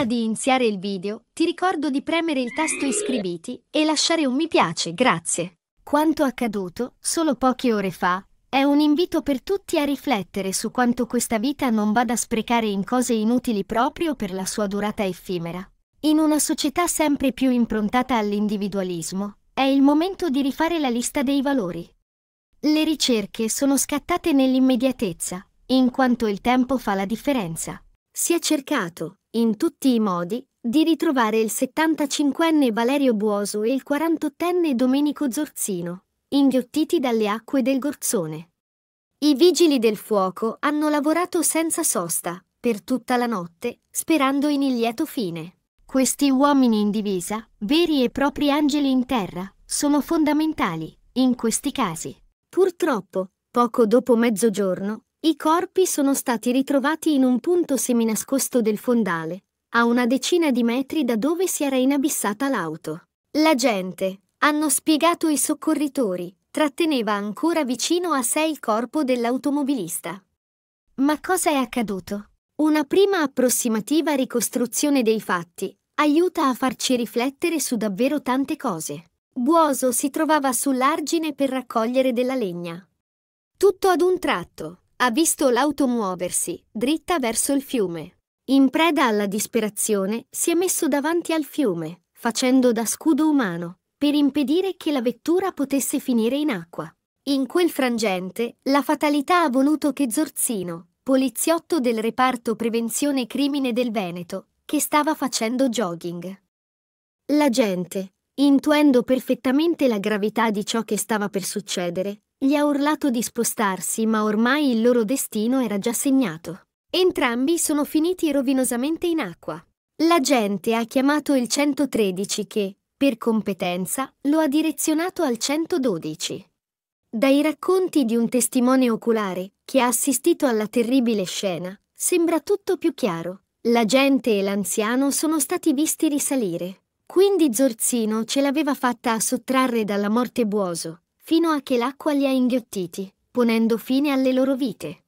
Prima di iniziare il video, ti ricordo di premere il tasto iscriviti e lasciare un mi piace, grazie. Quanto accaduto, solo poche ore fa, è un invito per tutti a riflettere su quanto questa vita non vada a sprecare in cose inutili proprio per la sua durata effimera. In una società sempre più improntata all'individualismo, è il momento di rifare la lista dei valori. Le ricerche sono scattate nell'immediatezza, in quanto il tempo fa la differenza. Si è cercato, in tutti i modi, di ritrovare il 75enne Valerio Buoso e il 48enne Domenico Zorzino, inghiottiti dalle acque del Gorzone. I vigili del fuoco hanno lavorato senza sosta, per tutta la notte, sperando in il lieto fine. Questi uomini in divisa, veri e propri angeli in terra, sono fondamentali, in questi casi. Purtroppo, poco dopo mezzogiorno, i corpi sono stati ritrovati in un punto seminascosto del fondale, a una decina di metri da dove si era inabissata l'auto. La gente, hanno spiegato i soccorritori, tratteneva ancora vicino a sé il corpo dell'automobilista. Ma cosa è accaduto? Una prima approssimativa ricostruzione dei fatti aiuta a farci riflettere su davvero tante cose. Buoso si trovava sull'argine per raccogliere della legna. Tutto ad un tratto, ha visto l'auto muoversi, dritta verso il fiume. In preda alla disperazione, si è messo davanti al fiume, facendo da scudo umano, per impedire che la vettura potesse finire in acqua. In quel frangente, la fatalità ha voluto che Zorzino, poliziotto del reparto prevenzione crimine del Veneto, che stava facendo jogging. La gente, intuendo perfettamente la gravità di ciò che stava per succedere, gli ha urlato di spostarsi, ma ormai il loro destino era già segnato. Entrambi sono finiti rovinosamente in acqua. La gente ha chiamato il 113 che, per competenza, lo ha direzionato al 112. Dai racconti di un testimone oculare, che ha assistito alla terribile scena, sembra tutto più chiaro. La gente e l'anziano sono stati visti risalire. Quindi Zorzino ce l'aveva fatta a sottrarre dalla morte Buoso, fino a che l'acqua li ha inghiottiti, ponendo fine alle loro vite.